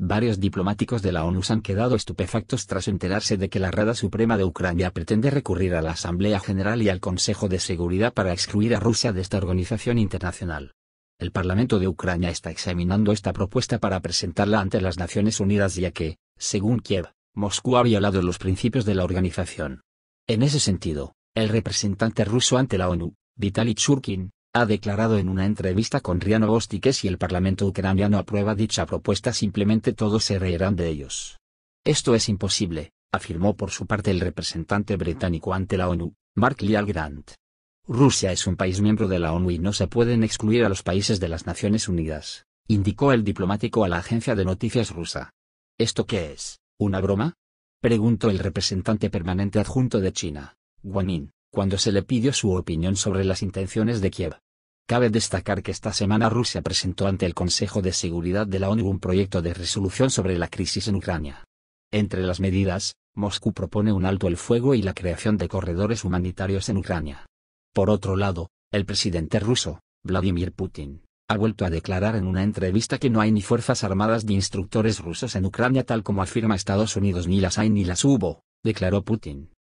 Varios diplomáticos de la ONU han quedado estupefactos tras enterarse de que la Rada Suprema de Ucrania pretende recurrir a la Asamblea General y al Consejo de Seguridad para excluir a Rusia de esta organización internacional. El Parlamento de Ucrania está examinando esta propuesta para presentarla ante las Naciones Unidas ya que, según Kiev, Moscú ha violado los principios de la organización. En ese sentido, el representante ruso ante la ONU, Vitaly Churkin, ha declarado en una entrevista con Riano que si el Parlamento ucraniano aprueba dicha propuesta simplemente todos se reirán de ellos. Esto es imposible, afirmó por su parte el representante británico ante la ONU, Mark Leal Grant. Rusia es un país miembro de la ONU y no se pueden excluir a los países de las Naciones Unidas, indicó el diplomático a la agencia de noticias rusa. ¿Esto qué es? ¿Una broma? preguntó el representante permanente adjunto de China, Guanin, cuando se le pidió su opinión sobre las intenciones de Kiev. Cabe destacar que esta semana Rusia presentó ante el Consejo de Seguridad de la ONU un proyecto de resolución sobre la crisis en Ucrania. Entre las medidas, Moscú propone un alto el fuego y la creación de corredores humanitarios en Ucrania. Por otro lado, el presidente ruso, Vladimir Putin, ha vuelto a declarar en una entrevista que no hay ni fuerzas armadas ni instructores rusos en Ucrania tal como afirma Estados Unidos ni las hay ni las hubo, declaró Putin.